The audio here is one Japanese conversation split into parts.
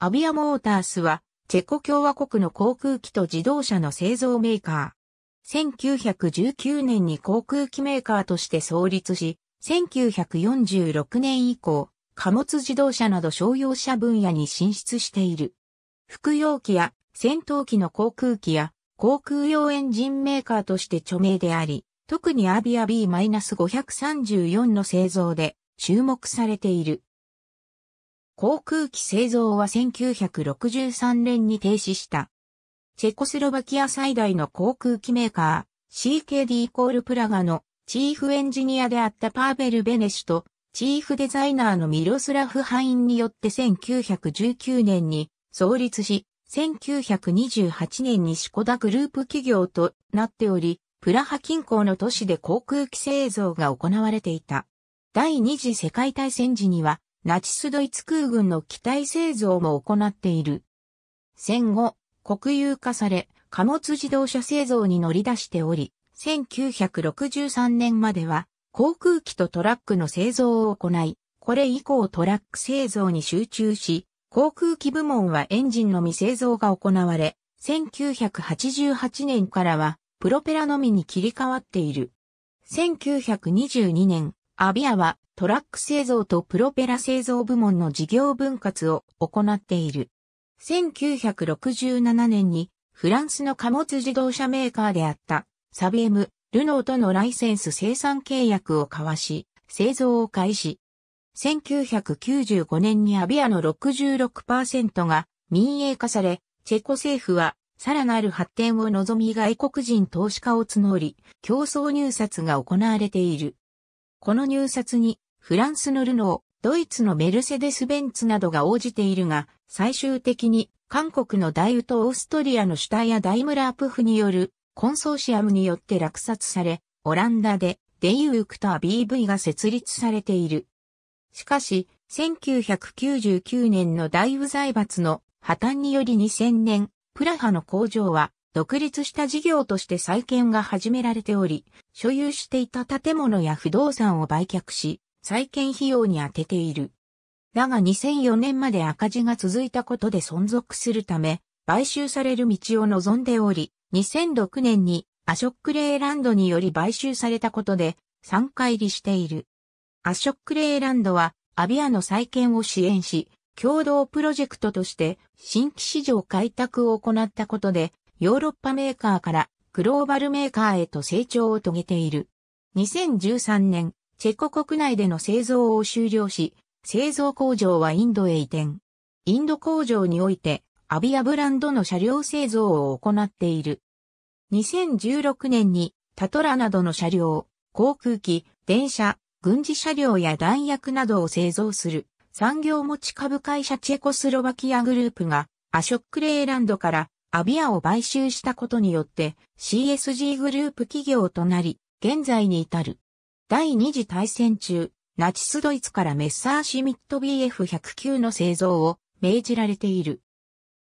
アビアモータースは、チェコ共和国の航空機と自動車の製造メーカー。1919年に航空機メーカーとして創立し、1946年以降、貨物自動車など商用車分野に進出している。服用機や戦闘機の航空機や航空用エンジンメーカーとして著名であり、特にアビア B-534 の製造で注目されている。航空機製造は1963年に停止した。チェコスロバキア最大の航空機メーカー、CKD コールプラガのチーフエンジニアであったパーベル・ベネシュと、チーフデザイナーのミロスラフ・ハインによって1919年に創立し、1928年にシコダグループ企業となっており、プラハ近郊の都市で航空機製造が行われていた。第二次世界大戦時には、ナチスドイツ空軍の機体製造も行っている。戦後、国有化され、貨物自動車製造に乗り出しており、1963年までは航空機とトラックの製造を行い、これ以降トラック製造に集中し、航空機部門はエンジンのみ製造が行われ、1988年からはプロペラのみに切り替わっている。1922年、アビアはトラック製造とプロペラ製造部門の事業分割を行っている。1967年にフランスの貨物自動車メーカーであったサビエム、ルノーとのライセンス生産契約を交わし、製造を開始。1995年にアビアの66%が民営化され、チェコ政府はさらなる発展を望み外国人投資家を募り、競争入札が行われている。この入札にフランスのルノー、ドイツのメルセデス・ベンツなどが応じているが、最終的に韓国のダイウとオーストリアのシュタイア・ダイムラープフによるコンソーシアムによって落札され、オランダでデイウークと BV が設立されている。しかし、1999年のダイウ財閥の破綻により2000年、プラハの工場は独立した事業として再建が始められており、所有していた建物や不動産を売却し、再建費用に充てている。だが2004年まで赤字が続いたことで存続するため、買収される道を望んでおり、2006年にアショックレーランドにより買収されたことで3回入りしている。アショックレーランドはアビアの再建を支援し、共同プロジェクトとして新規市場開拓を行ったことで、ヨーロッパメーカーからグローバルメーカーへと成長を遂げている。2013年、チェコ国内での製造を終了し、製造工場はインドへ移転。インド工場において、アビアブランドの車両製造を行っている。2016年に、タトラなどの車両、航空機、電車、軍事車両や弾薬などを製造する産業持ち株会社チェコスロバキアグループがアショックレーランドからアビアを買収したことによって CSG グループ企業となり現在に至る。第二次大戦中、ナチスドイツからメッサーシミット BF109 の製造を命じられている。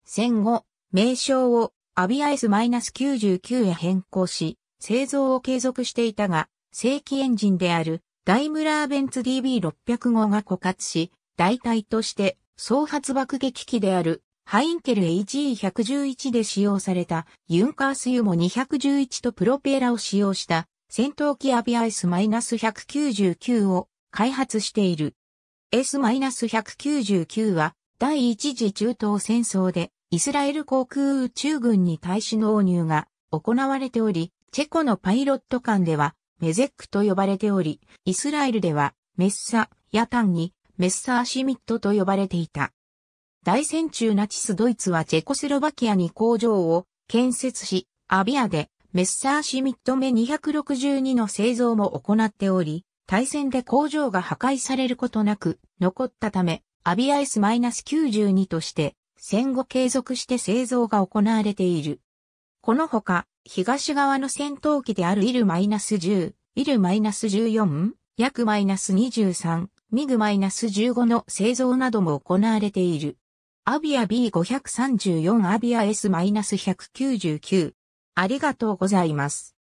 戦後、名称をアビア S-99 へ変更し、製造を継続していたが、正規エンジンであるダイムラーベンツ DB605 が枯渇し、代替として総発爆撃機であるハインケル AG111 で使用されたユンカースユモ211とプロペラを使用した戦闘機アビア S-199 を開発している。S-199 は第一次中東戦争でイスラエル航空宇宙軍に対し納入が行われており、チェコのパイロット間ではメゼックと呼ばれており、イスラエルではメッサ、ヤタンにメッサーシミットと呼ばれていた。大戦中ナチスドイツはチェコスロバキアに工場を建設し、アビアでメッサーシミット目262の製造も行っており、対戦で工場が破壊されることなく残ったため、アビア S-92 として戦後継続して製造が行われている。このほか、東側の戦闘機であるイル -10、イル -14、ヤク -23、ミグ -15 の製造なども行われている。アビア B534 アビア S-199 ありがとうございます。